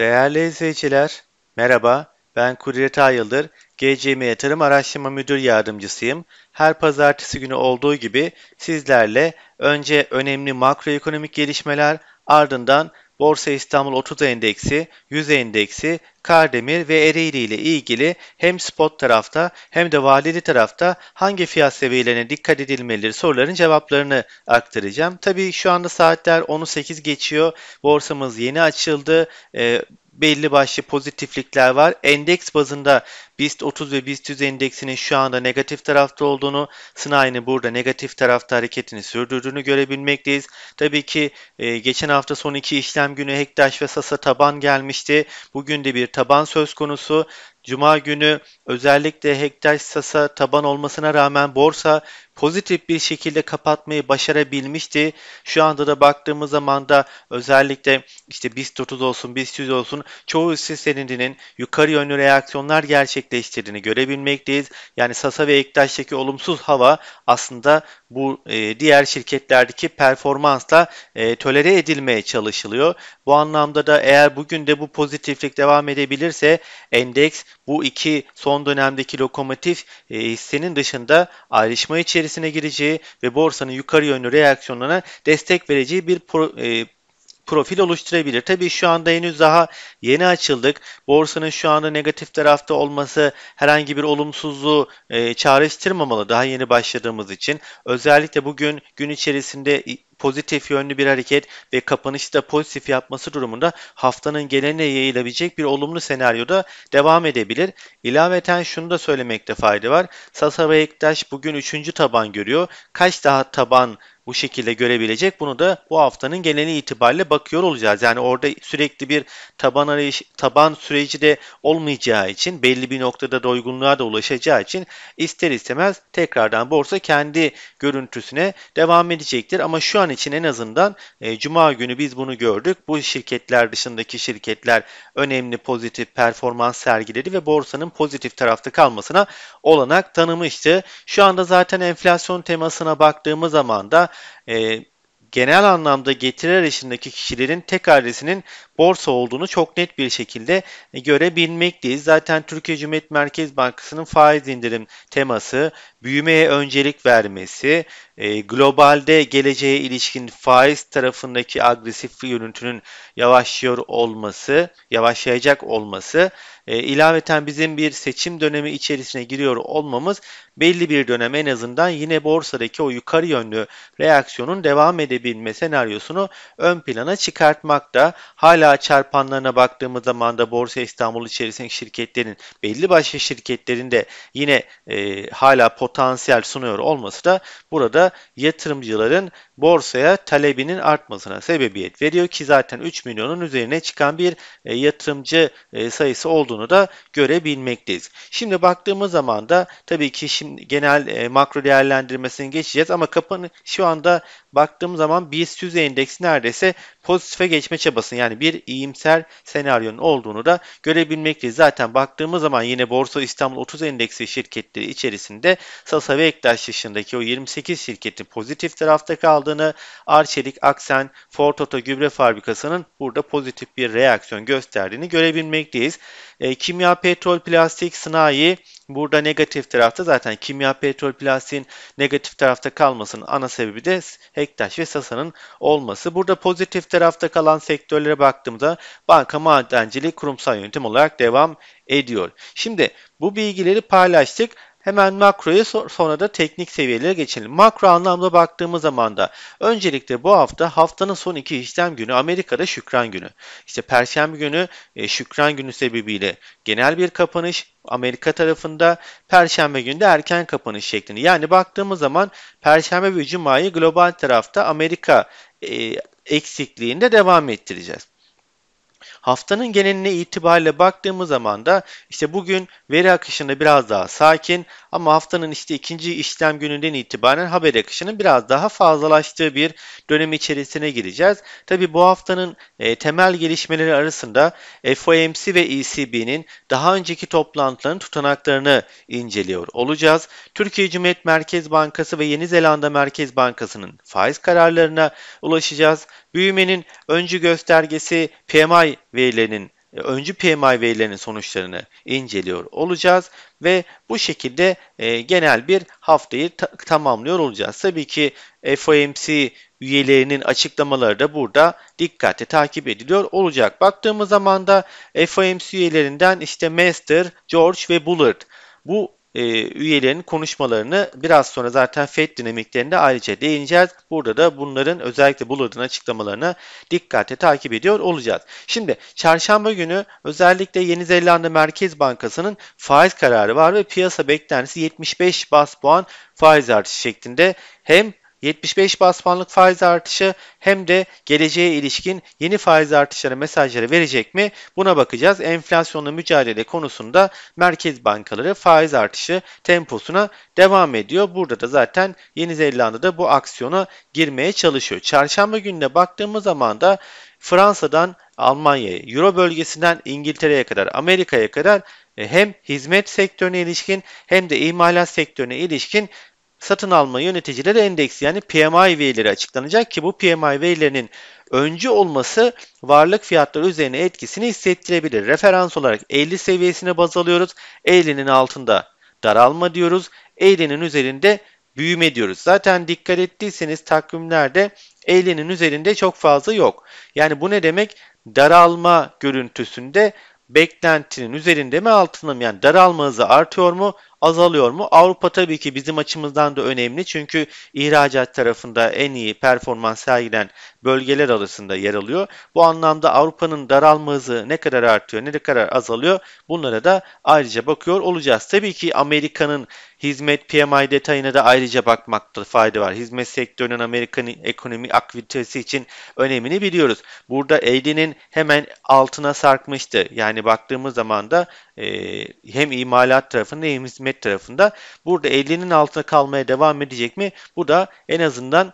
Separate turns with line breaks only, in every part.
Değerli izleyiciler, merhaba. Ben Kudret Ayıldır, GCM Yatırım Araştırma Müdür Yardımcısıyım. Her pazartesi günü olduğu gibi sizlerle önce önemli makroekonomik gelişmeler, ardından Borsa İstanbul 30 Endeksi, 100 Endeksi Kardemir ve Ereğli ile ilgili hem spot tarafta hem de valili tarafta hangi fiyat seviyelerine dikkat edilmelidir soruların cevaplarını aktaracağım. Tabii şu anda saatler 10.08 geçiyor. Borsamız yeni açıldı. E, belli başlı pozitiflikler var. Endeks bazında BIST 30 ve BIST 100 endeksinin şu anda negatif tarafta olduğunu, sınayını burada negatif tarafta hareketini sürdürdüğünü görebilmekteyiz. Tabii ki e, geçen hafta son iki işlem günü Hektaş ve Sasa taban gelmişti. Bugün de bir taban söz konusu. Cuma günü özellikle Hektaş Sasa taban olmasına rağmen borsa pozitif bir şekilde kapatmayı başarabilmişti. Şu anda da baktığımız zaman da özellikle işte BIST 30 olsun, BIST 100 olsun çoğu hisse senedinin yukarı yönlü reaksiyonlar gerçek gerçekleştirdiğini görebilmekteyiz. Yani Sasa ve Ektaş'taki olumsuz hava aslında bu e, diğer şirketlerdeki performansla e, edilmeye çalışılıyor. Bu anlamda da eğer bugün de bu pozitiflik devam edebilirse endeks bu iki son dönemdeki lokomotif e, hissenin dışında ayrışma içerisine gireceği ve borsanın yukarı yönlü reaksiyonlarına destek vereceği bir pro, e, profil oluşturabilir. Tabii şu anda henüz daha yeni açıldık. Borsanın şu anda negatif tarafta olması herhangi bir olumsuzluğu e, çağrıştırmamalı daha yeni başladığımız için. Özellikle bugün gün içerisinde pozitif yönlü bir hareket ve kapanışı da pozitif yapması durumunda haftanın geneline yayılabilecek bir olumlu senaryoda devam edebilir. İlaveten şunu da söylemekte fayda var. Sasa ve Ektaş bugün 3. taban görüyor. Kaç daha taban bu şekilde görebilecek. Bunu da bu haftanın geneli itibariyle bakıyor olacağız. Yani orada sürekli bir taban arayış, taban süreci de olmayacağı için belli bir noktada doygunluğa da ulaşacağı için ister istemez tekrardan borsa kendi görüntüsüne devam edecektir. Ama şu an için en azından e, cuma günü biz bunu gördük. Bu şirketler dışındaki şirketler önemli pozitif performans sergiledi ve borsanın pozitif tarafta kalmasına olanak tanımıştı. Şu anda zaten enflasyon temasına baktığımız zaman da e, genel anlamda getiri arayışındaki kişilerin tek adresinin borsa olduğunu çok net bir şekilde e, görebilmekteyiz. Zaten Türkiye Cumhuriyet Merkez Bankası'nın faiz indirim teması büyümeye öncelik vermesi, e, globalde geleceğe ilişkin faiz tarafındaki agresif yönüntünün yavaşlıyor olması, yavaşlayacak olması, e, ilaveten bizim bir seçim dönemi içerisine giriyor olmamız belli bir dönem en azından yine borsadaki o yukarı yönlü reaksiyonun devam edebilme senaryosunu ön plana çıkartmakta. Hala çarpanlarına baktığımız zaman da Borsa İstanbul içerisindeki şirketlerin belli başlı şirketlerinde yine e, hala pot potansiyel sunuyor olması da burada yatırımcıların borsaya talebinin artmasına sebebiyet veriyor ki zaten 3 milyonun üzerine çıkan bir e, yatırımcı e, sayısı olduğunu da görebilmekteyiz. Şimdi baktığımız zaman da tabii ki şimdi genel e, makro değerlendirmesini geçeceğiz ama kapanı şu anda baktığım zaman BIST 100 endeksi neredeyse pozitife geçme çabası yani bir iyimser senaryonun olduğunu da görebilmekteyiz. Zaten baktığımız zaman yine Borsa İstanbul 30 endeksi şirketleri içerisinde Sasa ve Ektaş dışındaki o 28 şirketin pozitif tarafta kaldığını, Arçelik, Aksen, Ford Oto Gübre Fabrikası'nın burada pozitif bir reaksiyon gösterdiğini görebilmekteyiz. E, kimya, petrol, plastik, sanayi, Burada negatif tarafta zaten kimya petrol plastiğin negatif tarafta kalmasının ana sebebi de Hektaş ve Sasa'nın olması. Burada pozitif tarafta kalan sektörlere baktığımda banka madenciliği kurumsal yönetim olarak devam ediyor. Şimdi bu bilgileri paylaştık. Hemen makroya sonra da teknik seviyelere geçelim. Makro anlamda baktığımız zaman da öncelikle bu hafta haftanın son iki işlem günü Amerika'da şükran günü. İşte perşembe günü e, şükran günü sebebiyle genel bir kapanış Amerika tarafında perşembe günü de erken kapanış şeklinde. Yani baktığımız zaman perşembe ve cumayı global tarafta Amerika e, eksikliğinde devam ettireceğiz. Haftanın geneline itibariyle baktığımız zaman da işte bugün veri akışında biraz daha sakin ama haftanın işte ikinci işlem gününden itibaren haber akışının biraz daha fazlalaştığı bir dönem içerisine gireceğiz. Tabi bu haftanın e, temel gelişmeleri arasında FOMC ve ECB'nin daha önceki toplantıların tutanaklarını inceliyor olacağız. Türkiye Cumhuriyet Merkez Bankası ve Yeni Zelanda Merkez Bankası'nın faiz kararlarına ulaşacağız. Büyümenin öncü göstergesi PMI verilerin e, öncü PMI verilerinin sonuçlarını inceliyor olacağız ve bu şekilde e, genel bir haftayı ta- tamamlıyor olacağız. Tabii ki FOMC üyelerinin açıklamaları da burada dikkatle takip ediliyor olacak. Baktığımız zaman da FOMC üyelerinden işte Master, George ve Bullard bu e, üyelerinin konuşmalarını biraz sonra zaten FED dinamiklerinde ayrıca değineceğiz. Burada da bunların özellikle Bullard'ın açıklamalarına dikkatle takip ediyor olacağız. Şimdi çarşamba günü özellikle Yeni Zelanda Merkez Bankası'nın faiz kararı var ve piyasa beklentisi 75 bas puan faiz artışı şeklinde hem 75 bas puanlık faiz artışı hem de geleceğe ilişkin yeni faiz artışları mesajları verecek mi? Buna bakacağız. Enflasyonla mücadele konusunda merkez bankaları faiz artışı temposuna devam ediyor. Burada da zaten Yeni Zelanda'da bu aksiyona girmeye çalışıyor. Çarşamba gününe baktığımız zaman da Fransa'dan Almanya'ya, Euro bölgesinden İngiltere'ye kadar, Amerika'ya kadar e, hem hizmet sektörüne ilişkin hem de imalat sektörüne ilişkin satın alma yöneticileri endeksi yani PMI verileri açıklanacak ki bu PMI verilerinin öncü olması varlık fiyatları üzerine etkisini hissettirebilir. Referans olarak 50 seviyesine baz alıyoruz. 50'nin altında daralma diyoruz. 50'nin üzerinde büyüme diyoruz. Zaten dikkat ettiyseniz takvimlerde 50'nin üzerinde çok fazla yok. Yani bu ne demek? Daralma görüntüsünde beklentinin üzerinde mi altında mı? Yani daralma hızı artıyor mu? azalıyor mu? Avrupa tabii ki bizim açımızdan da önemli çünkü ihracat tarafında en iyi performans sergilen bölgeler arasında yer alıyor. Bu anlamda Avrupa'nın daralma hızı ne kadar artıyor, ne kadar azalıyor bunlara da ayrıca bakıyor olacağız. Tabii ki Amerika'nın hizmet PMI detayına da ayrıca bakmakta fayda var. Hizmet sektörünün Amerikan ekonomi aktivitesi için önemini biliyoruz. Burada 50'nin hemen altına sarkmıştı. Yani baktığımız zaman da e, hem imalat tarafında hem hizmet hükümet tarafında. Burada 50'nin altına kalmaya devam edecek mi? Bu da en azından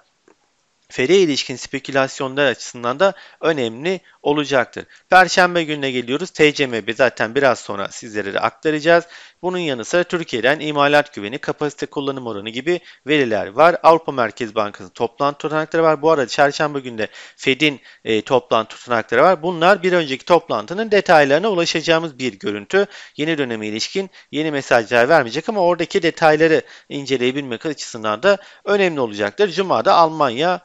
FED'e ilişkin spekülasyonlar açısından da önemli olacaktır. Perşembe gününe geliyoruz. TCMB zaten biraz sonra sizlere de aktaracağız. Bunun yanı sıra Türkiye'den imalat güveni, kapasite kullanım oranı gibi veriler var. Avrupa Merkez Bankası toplantı tutanakları var. Bu arada çarşamba günde Fed'in e, toplantı tutanakları var. Bunlar bir önceki toplantının detaylarına ulaşacağımız bir görüntü. Yeni döneme ilişkin yeni mesajlar vermeyecek ama oradaki detayları inceleyebilmek açısından da önemli olacaktır. Cuma'da Almanya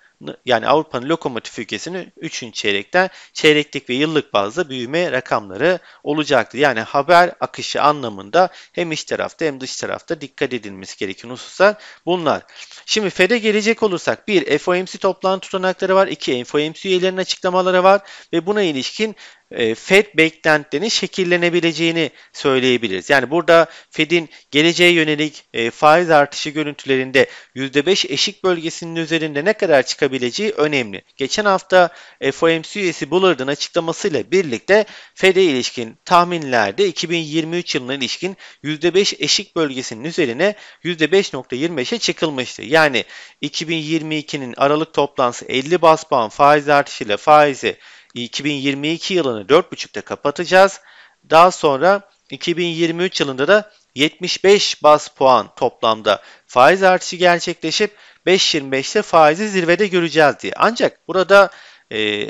yani Avrupa'nın lokomotif ülkesini 3. çeyrekten çeyrek çeyreklik ve yıllık bazda büyüme rakamları olacaktır. Yani haber akışı anlamında hem iç tarafta hem dış tarafta dikkat edilmesi gereken hususlar bunlar. Şimdi FED'e gelecek olursak 1. FOMC toplantı tutanakları var. 2. FOMC üyelerinin açıklamaları var ve buna ilişkin e, Fed beklentilerinin şekillenebileceğini söyleyebiliriz. Yani burada Fed'in geleceğe yönelik e, faiz artışı görüntülerinde %5 eşik bölgesinin üzerinde ne kadar çıkabileceği önemli. Geçen hafta FOMC üyesi Bullard'ın açıklamasıyla birlikte Fed'e ilişkin tahminlerde 2023 yılına ilişkin %5 eşik bölgesinin üzerine %5.25'e çıkılmıştı. Yani 2022'nin Aralık toplantısı 50 bas puan faiz artışıyla faizi 2022 yılını 4.5'te kapatacağız. Daha sonra 2023 yılında da 75 bas puan toplamda faiz artışı gerçekleşip 5.25'te faizi zirvede göreceğiz diye. Ancak burada e,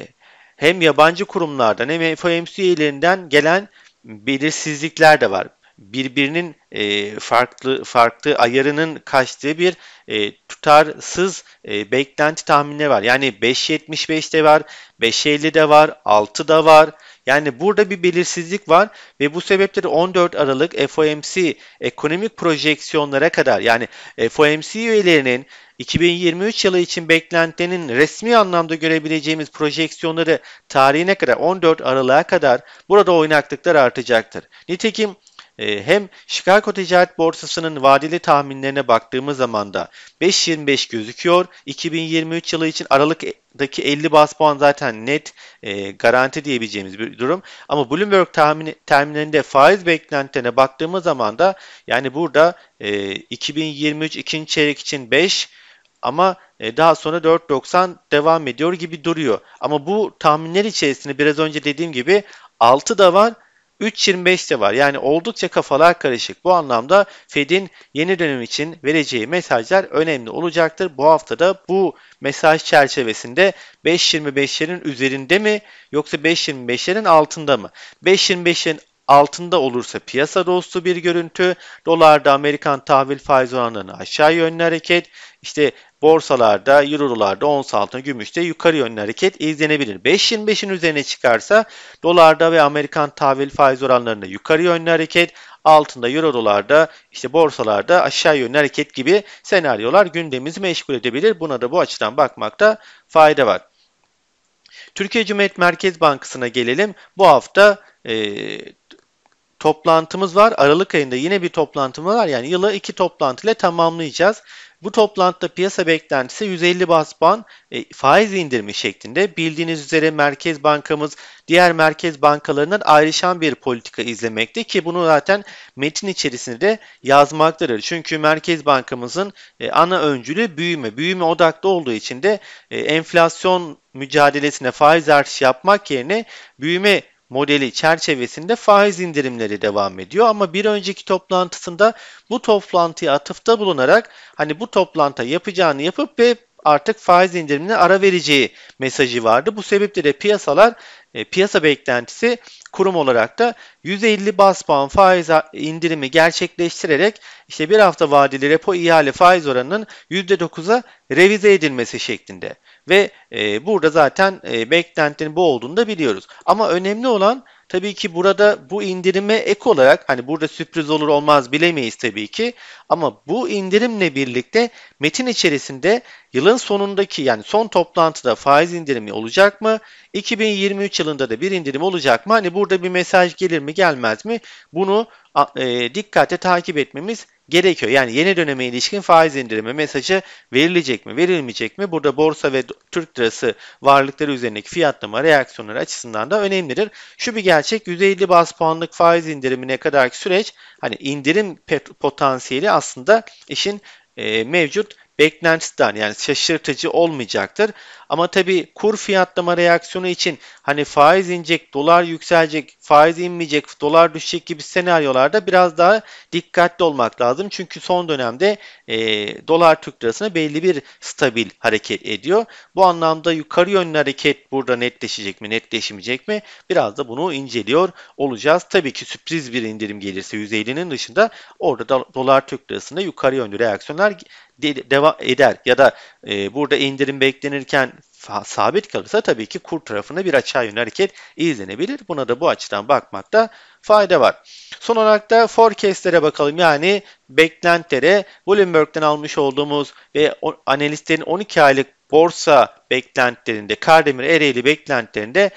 hem yabancı kurumlardan hem FOMC üyelerinden gelen belirsizlikler de var birbirinin e, farklı farklı ayarının kaçtığı bir e, tutarsız e, beklenti tahmini var. Yani 5.75 de var, 5.50 de var, 6 da var. Yani burada bir belirsizlik var ve bu sebepleri 14 Aralık FOMC ekonomik projeksiyonlara kadar yani FOMC üyelerinin 2023 yılı için beklentinin resmi anlamda görebileceğimiz projeksiyonları tarihine kadar 14 Aralık'a kadar burada oynaklıklar artacaktır. Nitekim ee, hem Chicago Ticaret Borsası'nın vadeli tahminlerine baktığımız zaman da 5.25 gözüküyor. 2023 yılı için Aralık'daki 50 bas puan zaten net e, garanti diyebileceğimiz bir durum. Ama Bloomberg tahmini, tahminlerinde faiz beklentilerine baktığımız zaman da yani burada e, 2023 ikinci çeyrek için 5 ama e, daha sonra 4.90 devam ediyor gibi duruyor. Ama bu tahminler içerisinde biraz önce dediğim gibi 6 da var 3.25 de var. Yani oldukça kafalar karışık. Bu anlamda Fed'in yeni dönem için vereceği mesajlar önemli olacaktır. Bu hafta da bu mesaj çerçevesinde 5.25'lerin üzerinde mi yoksa 5.25'lerin altında mı? 5.25'lerin altında olursa piyasa dostu bir görüntü. Dolarda Amerikan tahvil faiz oranlarını aşağı yönlü hareket. İşte borsalarda, eurolarda, ons altında, gümüşte yukarı yönlü hareket izlenebilir. 5.25'in üzerine çıkarsa dolarda ve Amerikan tahvil faiz oranlarında yukarı yönlü hareket, altında euro dolarda işte borsalarda aşağı yönlü hareket gibi senaryolar gündemimizi meşgul edebilir. Buna da bu açıdan bakmakta fayda var. Türkiye Cumhuriyet Merkez Bankası'na gelelim. Bu hafta e, toplantımız var. Aralık ayında yine bir toplantımız var. Yani yılı iki toplantıyla tamamlayacağız. Bu toplantıda piyasa beklentisi 150 bas puan e, faiz indirimi şeklinde. Bildiğiniz üzere Merkez Bankamız diğer merkez bankalarından ayrışan bir politika izlemekte ki bunu zaten metin içerisinde de yazmaktadır. Çünkü Merkez Bankamızın e, ana öncülü büyüme. Büyüme odaklı olduğu için de e, enflasyon mücadelesine faiz artışı yapmak yerine büyüme modeli çerçevesinde faiz indirimleri devam ediyor ama bir önceki toplantısında bu toplantıya atıfta bulunarak hani bu toplantı yapacağını yapıp ve artık faiz indirimine ara vereceği mesajı vardı. Bu sebeple de piyasalar e, piyasa beklentisi kurum olarak da 150 bas puan faiz indirimi gerçekleştirerek işte bir hafta vadeli repo ihale faiz oranının %9'a revize edilmesi şeklinde. Ve e, burada zaten e, beklentinin bu olduğunu da biliyoruz. Ama önemli olan tabii ki burada bu indirime ek olarak hani burada sürpriz olur olmaz bilemeyiz tabii ki. Ama bu indirimle birlikte metin içerisinde yılın sonundaki yani son toplantıda faiz indirimi olacak mı? 2023 yılında da bir indirim olacak mı? Hani burada bir mesaj gelir mi gelmez mi? Bunu e, dikkate takip etmemiz gerekiyor. Yani yeni döneme ilişkin faiz indirimi mesajı verilecek mi, verilmeyecek mi? Burada borsa ve Türk lirası varlıkları üzerindeki fiyatlama reaksiyonları açısından da önemlidir. Şu bir gerçek 150 bas puanlık faiz indirimine kadarki süreç hani indirim potansiyeli aslında işin e, mevcut beklentiden yani şaşırtıcı olmayacaktır. Ama tabi kur fiyatlama reaksiyonu için hani faiz inecek, dolar yükselecek, faiz inmeyecek, dolar düşecek gibi senaryolarda biraz daha dikkatli olmak lazım. Çünkü son dönemde e, dolar Türk lirasına belli bir stabil hareket ediyor. Bu anlamda yukarı yönlü hareket burada netleşecek mi, netleşmeyecek mi? Biraz da bunu inceliyor olacağız. Tabii ki sürpriz bir indirim gelirse 150'nin dışında orada dolar Türk lirasında yukarı yönlü reaksiyonlar devam eder ya da e, burada indirim beklenirken sabit kalırsa tabii ki kur tarafında bir aşağı yönlü hareket izlenebilir. Buna da bu açıdan bakmakta fayda var. Son olarak da forecastlere bakalım. Yani beklentilere Bloomberg'den almış olduğumuz ve analistlerin 12 aylık borsa beklentilerinde, Kardemir Ereğli beklentilerinde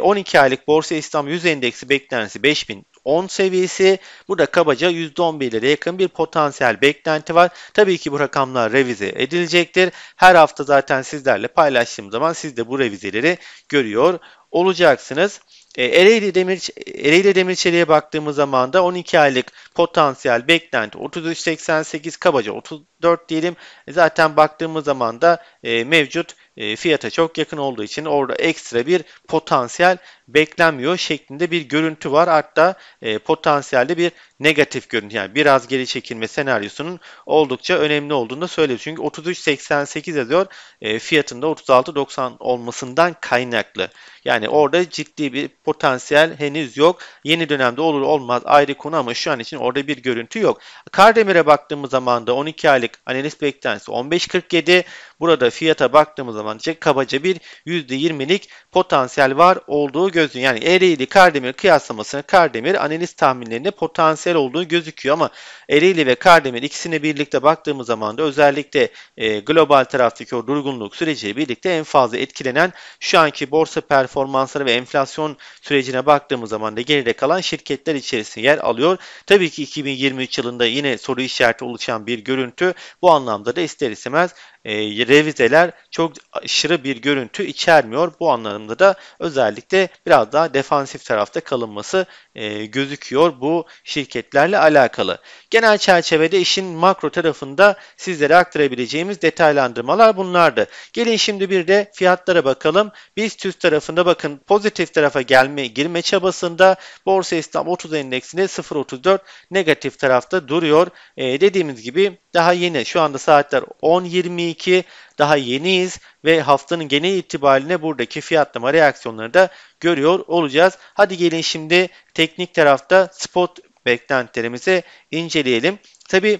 12 e, aylık borsa İstanbul 100 endeksi beklentisi 5000 10 seviyesi. Burada kabaca %11'lere yakın bir potansiyel beklenti var. Tabii ki bu rakamlar revize edilecektir. Her hafta zaten sizlerle paylaştığım zaman siz de bu revizeleri görüyor olacaksınız. E, Ereğli Demir Ereğli Demir baktığımız zaman da 12 aylık potansiyel beklenti 33.88 kabaca 34 diyelim. E, zaten baktığımız zaman da e, mevcut e, fiyata çok yakın olduğu için orada ekstra bir potansiyel beklenmiyor şeklinde bir görüntü var. Hatta e, potansiyelde bir negatif görüntü yani biraz geri çekilme senaryosunun oldukça önemli olduğunu da söylüyor. Çünkü 33.88 ediyor E, fiyatında 36.90 olmasından kaynaklı. Yani orada ciddi bir potansiyel henüz yok. Yeni dönemde olur olmaz ayrı konu ama şu an için orada bir görüntü yok. Kardemir'e baktığımız zaman da 12 aylık analiz beklentisi 15.47. Burada fiyata baktığımız zaman işte kabaca bir %20'lik potansiyel var olduğu gözüküyor. Yani Ereğli Kardemir kıyaslamasını Kardemir analist tahminlerinde potansiyel olduğu gözüküyor ama Ereğli ve Kardemir ikisini birlikte baktığımız zaman da özellikle e, global taraftaki o durgunluk süreciyle birlikte en fazla etkilenen şu anki borsa performansları ve enflasyon sürecine baktığımız zaman da geride kalan şirketler içerisinde yer alıyor. Tabii ki 2023 yılında yine soru işareti oluşan bir görüntü bu anlamda da ister istemez e, revizeler çok aşırı bir görüntü içermiyor. Bu anlamda da özellikle biraz daha defansif tarafta kalınması e, gözüküyor bu şirketlerle alakalı. Genel çerçevede işin makro tarafında sizlere aktarabileceğimiz detaylandırmalar bunlardı. Gelin şimdi bir de fiyatlara bakalım. Biz TÜS tarafında bakın pozitif tarafa gelme girme çabasında Borsa İstanbul 30 endeksinde 0.34 negatif tarafta duruyor. E, dediğimiz gibi daha yeni şu anda saatler 10.22 2022 daha yeniyiz ve haftanın genel itibariyle buradaki fiyatlama reaksiyonları da görüyor olacağız. Hadi gelin şimdi teknik tarafta spot beklentilerimizi inceleyelim. Tabi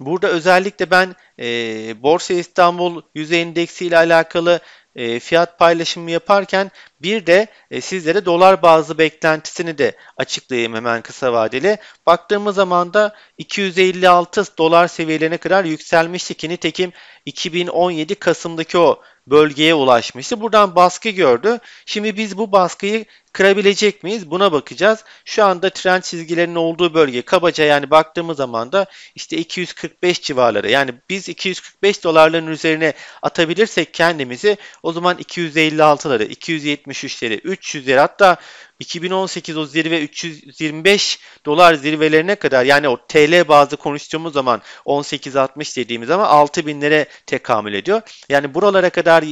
burada özellikle ben e, Borsa İstanbul Yüzey Endeksi ile alakalı e, fiyat paylaşımı yaparken bir de e, sizlere dolar bazlı beklentisini de açıklayayım hemen kısa vadeli. Baktığımız zaman da 256 dolar seviyelerine kadar yükselmişti ki nitekim 2017 Kasım'daki o bölgeye ulaşmıştı. Buradan baskı gördü. Şimdi biz bu baskıyı kırabilecek miyiz? Buna bakacağız. Şu anda trend çizgilerinin olduğu bölge kabaca yani baktığımız zaman da işte 245 civarları. Yani biz 245 dolarların üzerine atabilirsek kendimizi o zaman 256'ları, 270 73 300'leri, hatta 2018 o zirve 325 dolar zirvelerine kadar yani o TL bazı konuştuğumuz zaman 18.60 dediğimiz zaman 6000'lere tekamül ediyor. Yani buralara kadar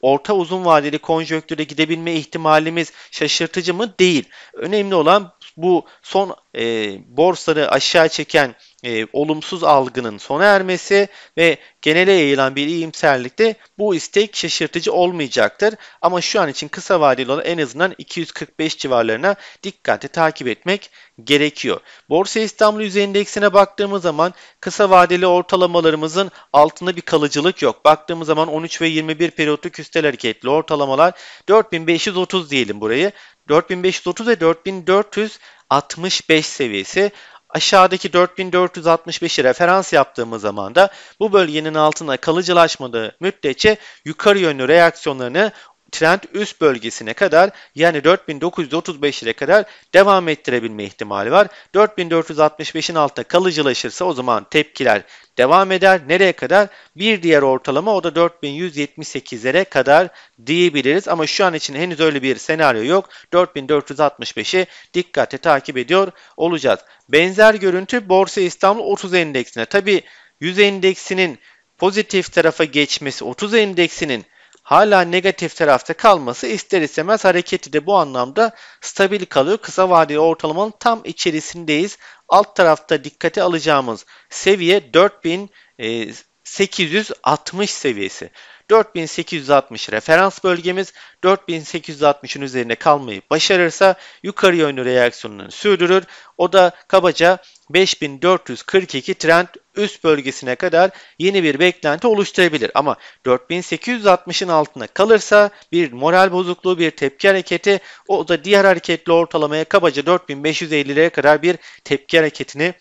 orta uzun vadeli konjonktüre gidebilme ihtimalimiz şaşırtıcı mı? Değil. Önemli olan bu son e, borsaları aşağı çeken e, olumsuz algının sona ermesi ve genele yayılan bir iyimserlikte bu istek şaşırtıcı olmayacaktır. Ama şu an için kısa vadeli olan en azından 245 civarlarına dikkatli takip etmek gerekiyor. Borsa İstanbul Yüz Endeksine baktığımız zaman kısa vadeli ortalamalarımızın altında bir kalıcılık yok. Baktığımız zaman 13 ve 21 periyotlu küstel hareketli ortalamalar 4530 diyelim burayı. 4530 ve 4465 seviyesi. Aşağıdaki 4465'i referans yaptığımız zaman da bu bölgenin altına kalıcılaşmadığı müddetçe yukarı yönlü reaksiyonlarını trend üst bölgesine kadar yani 4935 ile kadar devam ettirebilme ihtimali var. 4465'in altında kalıcılaşırsa o zaman tepkiler devam eder. Nereye kadar? Bir diğer ortalama o da 4178'lere kadar diyebiliriz. Ama şu an için henüz öyle bir senaryo yok. 4465'i dikkatle takip ediyor olacağız. Benzer görüntü Borsa İstanbul 30 endeksine. Tabi 100 endeksinin pozitif tarafa geçmesi, 30 endeksinin hala negatif tarafta kalması ister istemez hareketi de bu anlamda stabil kalıyor. Kısa vadeli ortalamanın tam içerisindeyiz. Alt tarafta dikkate alacağımız seviye 4860 e, seviyesi. 4860 referans bölgemiz 4860'ın üzerine kalmayı başarırsa yukarı yönlü reaksiyonunu sürdürür. O da kabaca 5442 trend üst bölgesine kadar yeni bir beklenti oluşturabilir. Ama 4860'ın altına kalırsa bir moral bozukluğu, bir tepki hareketi o da diğer hareketli ortalamaya kabaca 4550'lere kadar bir tepki hareketini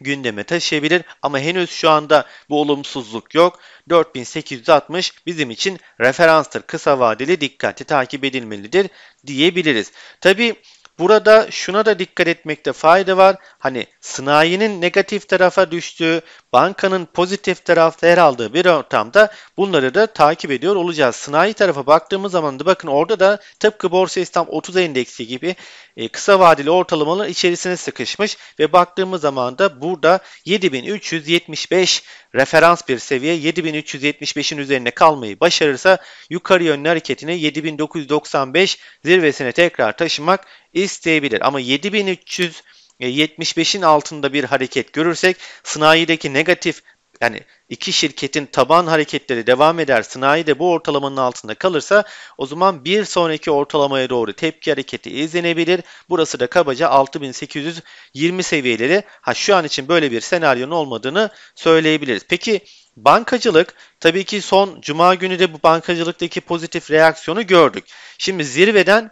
gündeme taşıyabilir ama henüz şu anda bu olumsuzluk yok. 4860 bizim için referanstır. Kısa vadeli dikkatli takip edilmelidir diyebiliriz. Tabi burada şuna da dikkat etmekte fayda var. Hani sınayinin negatif tarafa düştüğü, bankanın pozitif tarafta yer aldığı bir ortamda bunları da takip ediyor olacağız. Sanayi tarafa baktığımız zaman da bakın orada da tıpkı Borsa İstanbul 30 endeksi gibi e, kısa vadeli ortalamalar içerisine sıkışmış ve baktığımız zaman da burada 7375 referans bir seviye 7375'in üzerine kalmayı başarırsa yukarı yönlü hareketini 7995 zirvesine tekrar taşımak isteyebilir. Ama 7300 75'in e, altında bir hareket görürsek sınayideki negatif yani iki şirketin taban hareketleri devam eder, sınai de bu ortalamanın altında kalırsa o zaman bir sonraki ortalamaya doğru tepki hareketi izlenebilir. Burası da kabaca 6820 seviyeleri. Ha şu an için böyle bir senaryonun olmadığını söyleyebiliriz. Peki bankacılık tabii ki son cuma günü de bu bankacılıktaki pozitif reaksiyonu gördük. Şimdi zirveden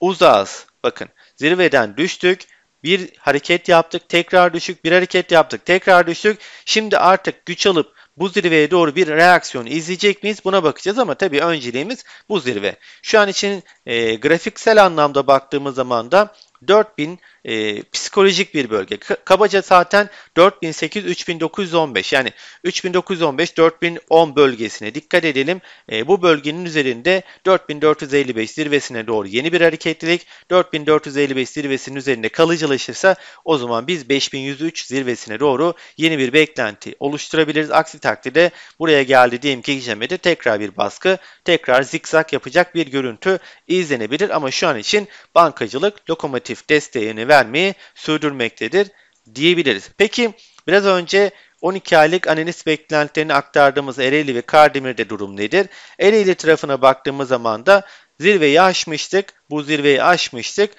uzağız. Bakın zirveden düştük. Bir hareket yaptık, tekrar düşük, bir hareket yaptık, tekrar düşük. Şimdi artık güç alıp bu zirveye doğru bir reaksiyon izleyecek miyiz? Buna bakacağız ama tabii önceliğimiz bu zirve. Şu an için e, grafiksel anlamda baktığımız zaman da 4000 e, psikolojik bir bölge. Kabaca zaten 4008 3915 yani 3915-4010 bölgesine dikkat edelim. E, bu bölgenin üzerinde 4455 zirvesine doğru yeni bir hareketlilik. 4455 zirvesinin üzerinde kalıcılaşırsa o zaman biz 5103 zirvesine doğru yeni bir beklenti oluşturabiliriz. Aksi takdirde buraya geldi diyelim ki gecemede tekrar bir baskı, tekrar zikzak yapacak bir görüntü izlenebilir. Ama şu an için bankacılık lokomotif desteğini vermeyi sürdürmektedir diyebiliriz. Peki biraz önce 12 aylık analiz beklentilerini aktardığımız Ereğli ve Kardemir'de durum nedir? Ereğli tarafına baktığımız zaman da zirveyi aşmıştık. Bu zirveyi aşmıştık.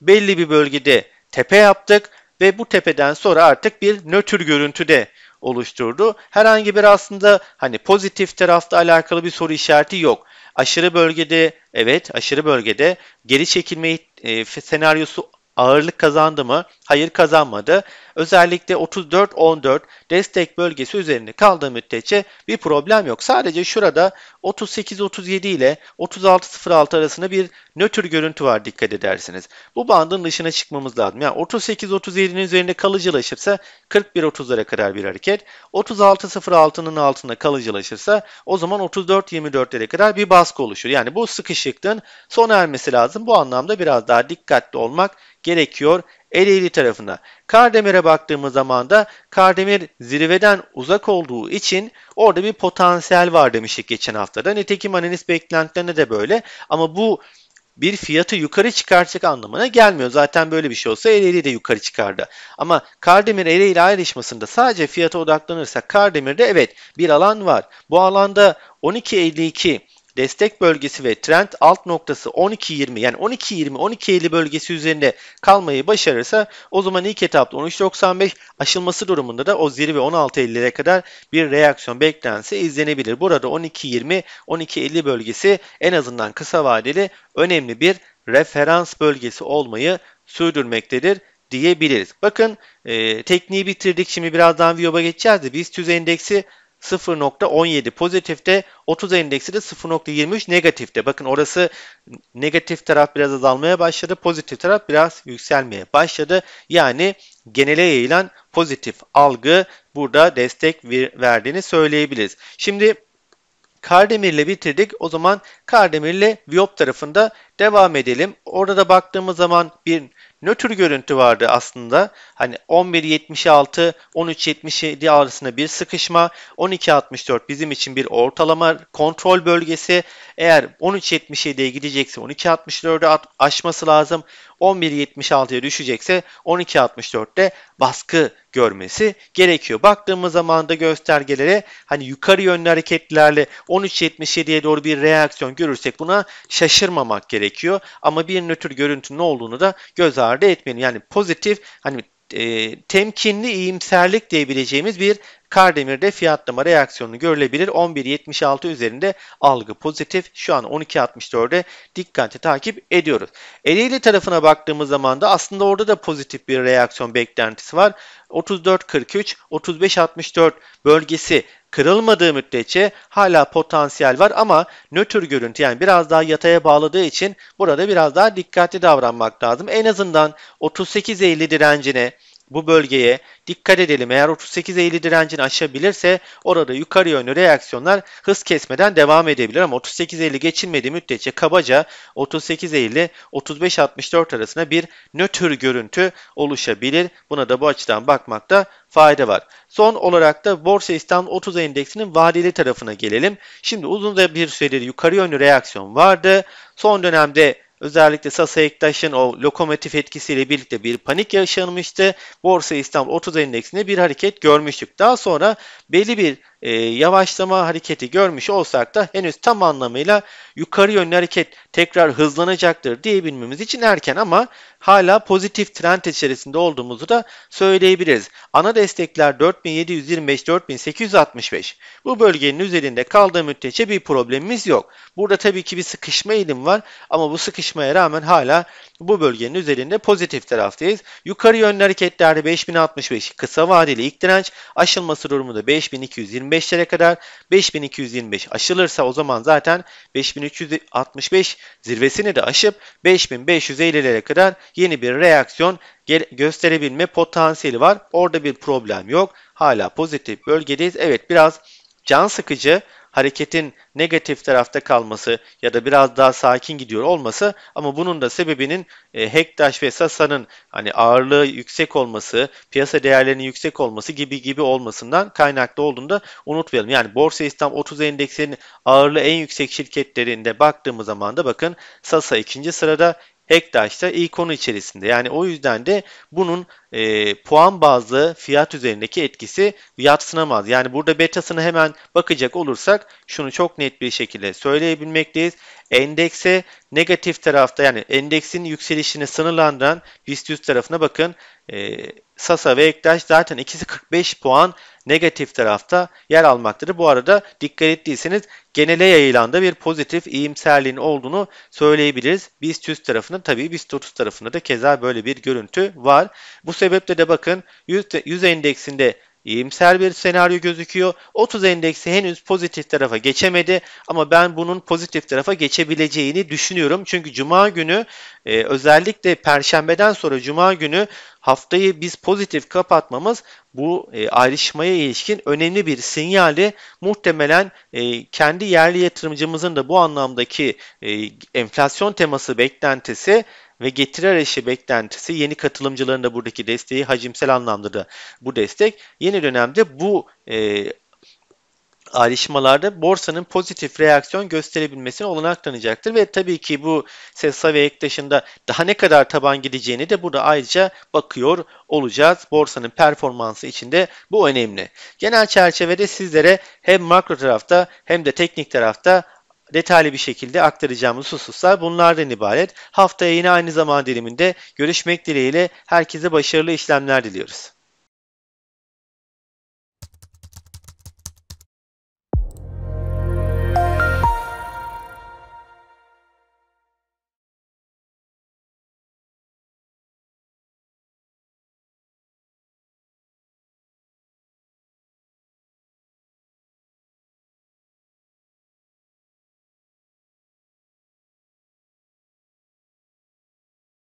Belli bir bölgede tepe yaptık ve bu tepeden sonra artık bir nötr görüntüde oluşturdu. Herhangi bir aslında hani pozitif tarafta alakalı bir soru işareti yok. Aşırı bölgede evet aşırı bölgede geri çekilme e, senaryosu Ağırlık kazandı mı? Hayır kazanmadı özellikle 34-14 destek bölgesi üzerinde kaldığı müddetçe bir problem yok. Sadece şurada 38-37 ile 36-06 arasında bir nötr görüntü var dikkat edersiniz. Bu bandın dışına çıkmamız lazım. Yani 38-37'nin üzerinde kalıcılaşırsa 41-30'lara kadar bir hareket. 36-06'nın altında kalıcılaşırsa o zaman 34-24'lere kadar bir baskı oluşur. Yani bu sıkışıklığın sona ermesi lazım. Bu anlamda biraz daha dikkatli olmak gerekiyor Ereğli tarafına. Kardemir'e baktığımız zaman da Kardemir zirveden uzak olduğu için orada bir potansiyel var demiştik geçen haftada. Nitekim analiz hani beklentilerine de böyle ama bu bir fiyatı yukarı çıkartacak anlamına gelmiyor. Zaten böyle bir şey olsa Ereğli de yukarı çıkardı. Ama Kardemir Ereğli ayrışmasında sadece fiyata odaklanırsak Kardemir'de evet bir alan var. Bu alanda 12.52 destek bölgesi ve trend alt noktası 12.20 yani 12.20 12.50 bölgesi üzerinde kalmayı başarırsa o zaman ilk etapta 13.95 aşılması durumunda da o zirve 16.50'lere kadar bir reaksiyon beklense izlenebilir. Burada 12.20 12.50 bölgesi en azından kısa vadeli önemli bir referans bölgesi olmayı sürdürmektedir diyebiliriz. Bakın e, tekniği bitirdik. Şimdi birazdan Viyob'a geçeceğiz de BIST endeksi 0.17 pozitifte, 30 endeksi de 0.23 negatifte. Bakın orası negatif taraf biraz azalmaya başladı, pozitif taraf biraz yükselmeye başladı. Yani genele yayılan pozitif algı burada destek verdiğini söyleyebiliriz. Şimdi Kardemir'le bitirdik. O zaman Kardemir'le Viop tarafında devam edelim. Orada da baktığımız zaman bir nötr görüntü vardı aslında. Hani 11.76 13.77 arasında bir sıkışma 12.64 bizim için bir ortalama kontrol bölgesi. Eğer 13.77'ye gidecekse 12.64'ü aşması lazım. 11.76'ya düşecekse 12.64'te baskı görmesi gerekiyor. Baktığımız zaman da göstergelere hani yukarı yönlü hareketlerle 13.77'ye doğru bir reaksiyon görürsek buna şaşırmamak gerekiyor. Ama bir nötr görüntünün olduğunu da göz ardı etmeyin. Yani pozitif hani e, temkinli iyimserlik diyebileceğimiz bir Kardemir'de fiyatlama reaksiyonu görülebilir. 11.76 üzerinde algı pozitif. Şu an 12.64'e dikkatli takip ediyoruz. Ereğli tarafına baktığımız zaman da aslında orada da pozitif bir reaksiyon beklentisi var. 34.43, 35.64 bölgesi kırılmadığı müddetçe hala potansiyel var ama nötr görüntü yani biraz daha yataya bağladığı için burada biraz daha dikkatli davranmak lazım. En azından 38.50 direncine bu bölgeye dikkat edelim. Eğer 38 Eylül direncini aşabilirse orada yukarı yönlü reaksiyonlar hız kesmeden devam edebilir ama 38 Eylül geçilmediği müddetçe kabaca 38 Eylül 35-64 arasında bir nötr görüntü oluşabilir. Buna da bu açıdan bakmakta fayda var. Son olarak da Borsa İstanbul 30 endeksinin vadeli tarafına gelelim. Şimdi uzun bir süredir yukarı yönlü reaksiyon vardı. Son dönemde Özellikle Sasa Ektaş'ın o lokomotif etkisiyle birlikte bir panik yaşanmıştı. Borsa İstanbul 30 endeksinde bir hareket görmüştük. Daha sonra belli bir e, yavaşlama hareketi görmüş olsak da henüz tam anlamıyla yukarı yönlü hareket tekrar hızlanacaktır diyebilmemiz için erken ama hala pozitif trend içerisinde olduğumuzu da söyleyebiliriz. Ana destekler 4725-4865. Bu bölgenin üzerinde kaldığı müddetçe bir problemimiz yok. Burada tabii ki bir sıkışma eğilim var ama bu sıkışmaya rağmen hala bu bölgenin üzerinde pozitif taraftayız. Yukarı yönlü hareketlerde 5065 kısa vadeli ilk direnç aşılması durumunda 5.225. 1005'lere kadar 5225 aşılırsa o zaman zaten 5365 zirvesini de aşıp 5550'lere kadar yeni bir reaksiyon gösterebilme potansiyeli var. Orada bir problem yok. Hala pozitif bölgedeyiz. Evet biraz can sıkıcı hareketin negatif tarafta kalması ya da biraz daha sakin gidiyor olması ama bunun da sebebinin e, Hektaş ve Sasa'nın hani ağırlığı yüksek olması, piyasa değerlerinin yüksek olması gibi gibi olmasından kaynaklı olduğunu da unutmayalım. Yani Borsa İstanbul 30 endeksinin ağırlığı en yüksek şirketlerinde baktığımız zaman da bakın Sasa ikinci sırada, Ektaş da ilk 10 içerisinde. Yani o yüzden de bunun e, puan bazlı fiyat üzerindeki etkisi yatsınamaz. Yani burada betasını hemen bakacak olursak şunu çok net bir şekilde söyleyebilmekteyiz. Endekse negatif tarafta yani endeksin yükselişini sınırlandıran BIST 100 tarafına bakın. E, Sasa ve Ektaş zaten ikisi 45 puan negatif tarafta yer almaktadır. Bu arada dikkat ettiyseniz genele yayılan da bir pozitif iyimserliğin olduğunu söyleyebiliriz. BIST 100 tarafında tabii BIST 30 tarafında da keza böyle bir görüntü var. Bu sebeple de bakın 100, 100 endeksinde İyimser bir senaryo gözüküyor. 30 endeksi henüz pozitif tarafa geçemedi ama ben bunun pozitif tarafa geçebileceğini düşünüyorum. Çünkü cuma günü e, özellikle perşembeden sonra cuma günü haftayı biz pozitif kapatmamız bu e, ayrışmaya ilişkin önemli bir sinyali muhtemelen e, kendi yerli yatırımcımızın da bu anlamdaki e, enflasyon teması beklentisi ve getiri arayışı beklentisi yeni katılımcıların da buradaki desteği hacimsel anlamda da bu destek yeni dönemde bu e, ayrışmalarda borsanın pozitif reaksiyon gösterebilmesine olanak tanıyacaktır ve tabii ki bu SESA ve Ektaş'ın daha ne kadar taban gideceğini de burada ayrıca bakıyor olacağız. Borsanın performansı içinde bu önemli. Genel çerçevede sizlere hem makro tarafta hem de teknik tarafta detaylı bir şekilde aktaracağımız hususlar bunlardan ibaret. Haftaya yine aynı zaman diliminde görüşmek dileğiyle herkese başarılı işlemler diliyoruz.